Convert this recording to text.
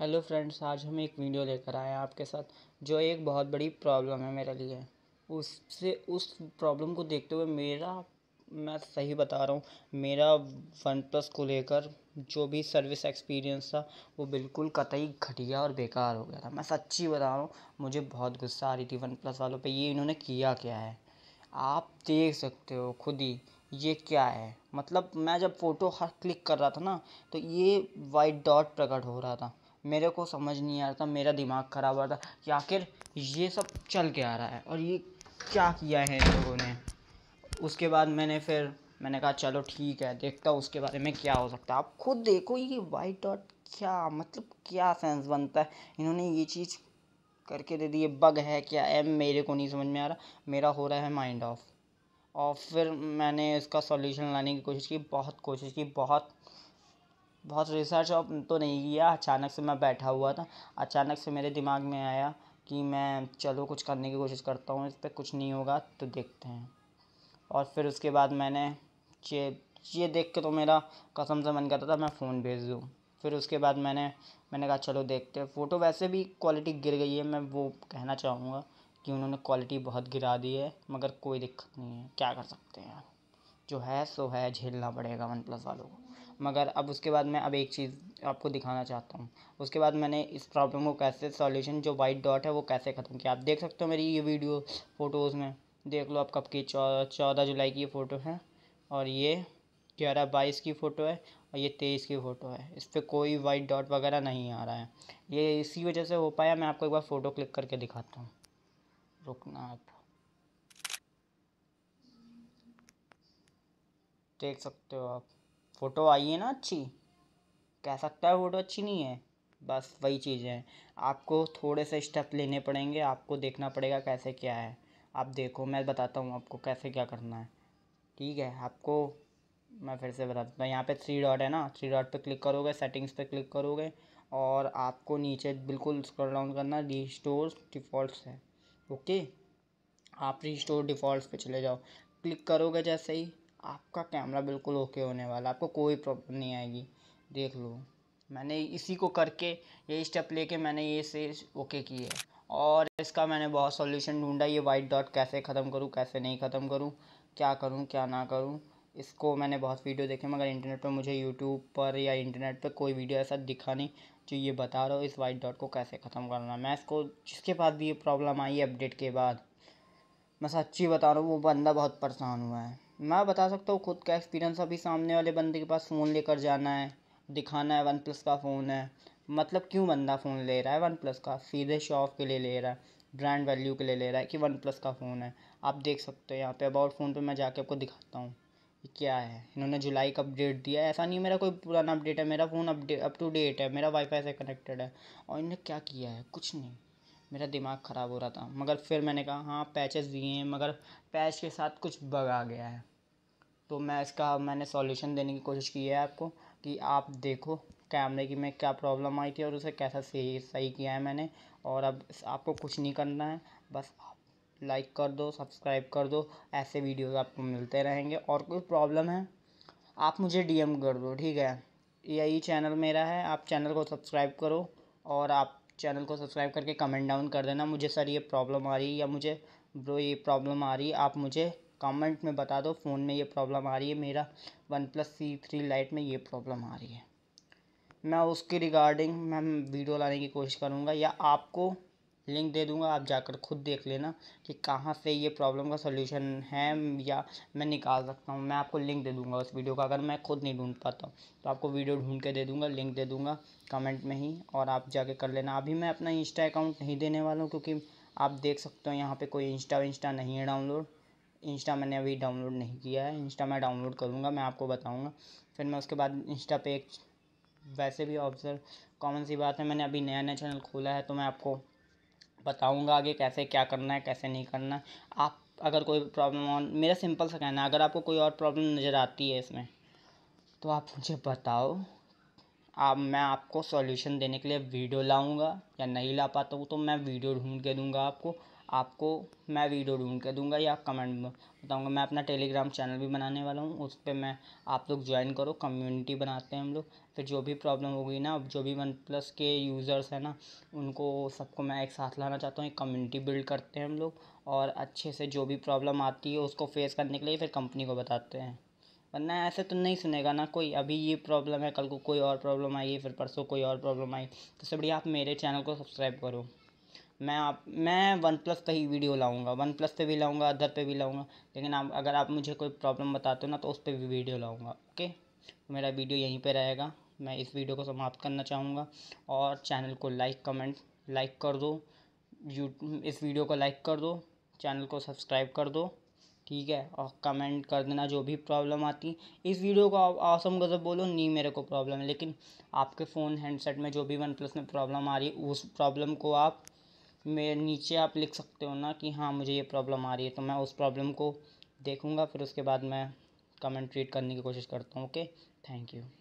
hello friends आज हम एक वीडियो लेकर आए हैं आपके साथ जो एक बहुत बड़ी प्रॉब्लम है मेरे लिए उससे उस प्रॉब्लम को देखते हुए मेरा मैं सही बता रहा हूँ मेरा वन प्लस को लेकर जो भी सर्विस एक्सपीरियंस था वो बिल्कुल कतई घटिया और बेकार हो गया था मैं सच्ची बता रहा हूँ मुझे बहुत गुस्सा आ रही थी वन प्लस वालों पर ये इन्होंने किया क्या है आप देख सकते हो खुद ही ये क्या है मतलब मैं जब फ़ोटो हर क्लिक कर रहा था ना तो ये वाइट डॉट प्रकट हो रहा था मेरे को समझ नहीं आ रहा था मेरा दिमाग ख़राब हो रहा था कि आखिर ये सब चल के आ रहा है और ये क्या किया है इन लोगों ने उसके बाद मैंने फिर मैंने कहा चलो ठीक है देखता हूँ उसके बारे में क्या हो सकता है आप खुद देखो ये वाइट डॉट क्या मतलब क्या सेंस बनता है इन्होंने ये चीज़ करके दे दी ये बग है क्या है मेरे को नहीं समझ में आ रहा मेरा हो रहा है माइंड ऑफ और फिर मैंने इसका सॉल्यूशन लाने की कोशिश की बहुत कोशिश की बहुत बहुत रिसर्च तो नहीं किया अचानक से मैं बैठा हुआ था अचानक से मेरे दिमाग में आया कि मैं चलो कुछ करने की कोशिश करता हूँ इस पर कुछ नहीं होगा तो देखते हैं और फिर उसके बाद मैंने ये ये देख के तो मेरा कसम से मन करता था मैं फ़ोन भेज दूँ फिर उसके बाद मैंने मैंने कहा चलो देखते हैं फ़ोटो वैसे भी क्वालिटी गिर गई है मैं वो कहना चाहूँगा कि उन्होंने क्वालिटी बहुत गिरा दी है मगर कोई दिक्कत नहीं है क्या कर सकते हैं जो है सो है झेलना पड़ेगा वन प्लस वालों को मगर अब उसके बाद मैं अब एक चीज़ आपको दिखाना चाहता हूँ उसके बाद मैंने इस प्रॉब्लम को कैसे सॉल्यूशन जो वाइट डॉट है वो कैसे ख़त्म किया आप देख सकते हो मेरी ये वीडियो फ़ोटोज़ में देख लो आप कब की चौदह जुलाई की फ़ोटो है और ये ग्यारह बाईस की फ़ोटो है और ये तेईस की फ़ोटो है इस पर कोई वाइट डॉट वगैरह नहीं आ रहा है ये इसी वजह से हो पाया मैं आपको एक बार फ़ोटो क्लिक करके दिखाता हूँ रुकना आप देख सकते हो आप फ़ोटो आई है ना अच्छी कह सकता है फ़ोटो अच्छी नहीं है बस वही चीज़ें है आपको थोड़े से स्टेप लेने पड़ेंगे आपको देखना पड़ेगा कैसे क्या है आप देखो मैं बताता हूँ आपको कैसे क्या करना है ठीक है आपको मैं फिर से बता हूँ यहाँ पे थ्री डॉट है ना थ्री डॉट पे क्लिक करोगे सेटिंग्स पे क्लिक करोगे और आपको नीचे बिल्कुल स्क्रॉल डाउन करना स्टोर डिफ़ॉल्ट्स है ओके आप रिस्टोर डिफ़ॉल्ट्स पे चले जाओ क्लिक करोगे जैसे ही आपका कैमरा बिल्कुल ओके होने वाला आपको कोई प्रॉब्लम नहीं आएगी देख लो मैंने इसी को करके ये स्टेप लेके मैंने ये से ओके की है और इसका मैंने बहुत सॉल्यूशन ढूंढा ये वाइट डॉट कैसे ख़त्म करूँ कैसे नहीं ख़त्म करूँ क्या करूँ क्या ना करूँ इसको मैंने बहुत वीडियो देखे मगर इंटरनेट पर मुझे यूट्यूब पर या इंटरनेट पर कोई वीडियो ऐसा दिखा नहीं जो ये बता रहा हो इस वाइट डॉट को कैसे ख़त्म करना मैं इसको जिसके पास भी ये प्रॉब्लम आई अपडेट के बाद मैं सच्ची बता रहा हूँ वो बंदा बहुत परेशान हुआ है मैं बता सकता हूँ खुद का एक्सपीरियंस अभी सामने वाले बंदे के पास फ़ोन लेकर जाना है दिखाना है वन प्लस का फ़ोन है मतलब क्यों बंदा फ़ोन ले रहा है वन प्लस का सीधे शॉप के लिए ले रहा है ब्रांड वैल्यू के लिए ले रहा है कि वन प्लस का फ़ोन है आप देख सकते हो यहाँ पे अबाउट फ़ोन पे मैं जाके आपको दिखाता हूँ क्या है इन्होंने जुलाई का अपडेट दिया है ऐसा नहीं मेरा कोई पुराना अपडेट है मेरा phone update up to date है मेरा वाईफाई से कनेक्टेड है और इन्हें क्या किया है कुछ नहीं मेरा दिमाग ख़राब हो रहा था मगर फिर मैंने कहा हाँ पैचेस दिए हैं मगर पैच के साथ कुछ बग आ गया है तो मैं इसका मैंने सॉल्यूशन देने की कोशिश की है आपको कि आप देखो कैमरे की में क्या प्रॉब्लम आई थी और उसे कैसा सही सही किया है मैंने और अब आपको कुछ नहीं करना है बस आप लाइक कर दो सब्सक्राइब कर दो ऐसे वीडियोस आपको मिलते रहेंगे और कोई प्रॉब्लम है आप मुझे डीएम कर दो ठीक है यही चैनल मेरा है आप चैनल को सब्सक्राइब करो और आप चैनल को सब्सक्राइब करके कमेंट डाउन कर देना मुझे सर ये प्रॉब्लम आ रही है या मुझे ब्रो ये प्रॉब्लम आ रही है आप मुझे कमेंट में बता दो फ़ोन में ये प्रॉब्लम आ रही है मेरा OnePlus C three lite में ये प्रॉब्लम आ रही है मैं उसके रिगार्डिंग मैं वीडियो लाने की कोशिश करूँगा या आपको लिंक दे दूँगा आप जाकर खुद देख लेना कि कहाँ से ये प्रॉब्लम का सोल्यूशन है या मैं निकाल सकता हूँ मैं आपको लिंक दे दूँगा उस वीडियो का अगर मैं खुद नहीं ढूंढ पाता हूँ तो आपको वीडियो ढूंढ के दे दूँगा लिंक दे दूँगा कमेंट में ही और आप जाके कर लेना अभी मैं अपना इंस्टा अकाउंट नहीं देने वाला हूँ क्योंकि आप देख सकते हो यहाँ पर कोई इंस्टा विंस्टा नहीं है डाउनलोड इंस्टा मैंने अभी डाउनलोड नहीं किया है इंस्टा मैं डाउनलोड करूँगा मैं आपको बताऊँगा फिर मैं उसके बाद इंस्टा पे एक वैसे भी ऑब्जर्व कॉमन सी बात है मैंने अभी नया नया चैनल खोला है तो मैं आपको बताऊँगा आगे कैसे क्या करना है कैसे नहीं करना है आप अगर कोई प्रॉब्लम और मेरा सिंपल सा कहना है अगर आपको कोई और प्रॉब्लम नज़र आती है इसमें तो आप मुझे बताओ आप मैं आपको सॉल्यूशन देने के लिए वीडियो लाऊंगा या नहीं ला पाता हूँ तो मैं वीडियो ढूंढ के दूंगा आपको आपको मैं वीडियो ढूंढ के दूंगा या कमेंट में बताऊंगा मैं अपना टेलीग्राम चैनल भी बनाने वाला हूँ उस पर मैं आप लोग ज्वाइन करो कम्युनिटी बनाते हैं हम लोग फिर जो भी प्रॉब्लम होगी ना जो भी वन प्लस के यूज़र्स हैं ना उनको सबको मैं एक साथ लाना चाहता हूँ एक कम्युनिटी बिल्ड करते हैं हम लोग और अच्छे से जो भी प्रॉब्लम आती है उसको फेस करने के लिए फिर कंपनी को बताते हैं वरना ऐसे तो नहीं सुनेगा ना कोई अभी ये प्रॉब्लम है कल को कोई और प्रॉब्लम आई फिर परसों कोई और प्रॉब्लम आई तो सबड़ी आप मेरे चैनल को सब्सक्राइब करो मैं आप मैं वन प्लस का ही वीडियो लाऊँगा वन प्लस पे भी लाऊंगा अदर पे भी लाऊँगा लेकिन आप अगर आप मुझे कोई प्रॉब्लम बताते हो ना तो उस पर भी वीडियो लाऊँगा ओके तो मेरा वीडियो यहीं पर रहेगा मैं इस वीडियो को समाप्त करना चाहूँगा और चैनल को लाइक कमेंट लाइक कर दो यू इस वीडियो को लाइक कर दो चैनल को सब्सक्राइब कर दो ठीक है और कमेंट कर देना जो भी प्रॉब्लम आती है इस वीडियो को आप आसम गज़ब बोलो नहीं मेरे को प्रॉब्लम है लेकिन आपके फ़ोन हैंडसेट में जो भी वन प्लस में प्रॉब्लम आ रही है उस प्रॉब्लम को आप में नीचे आप लिख सकते हो ना कि हाँ मुझे ये प्रॉब्लम आ रही है तो मैं उस प्रॉब्लम को देखूँगा फिर उसके बाद मैं कमेंट रीड करने की कोशिश करता हूँ ओके थैंक यू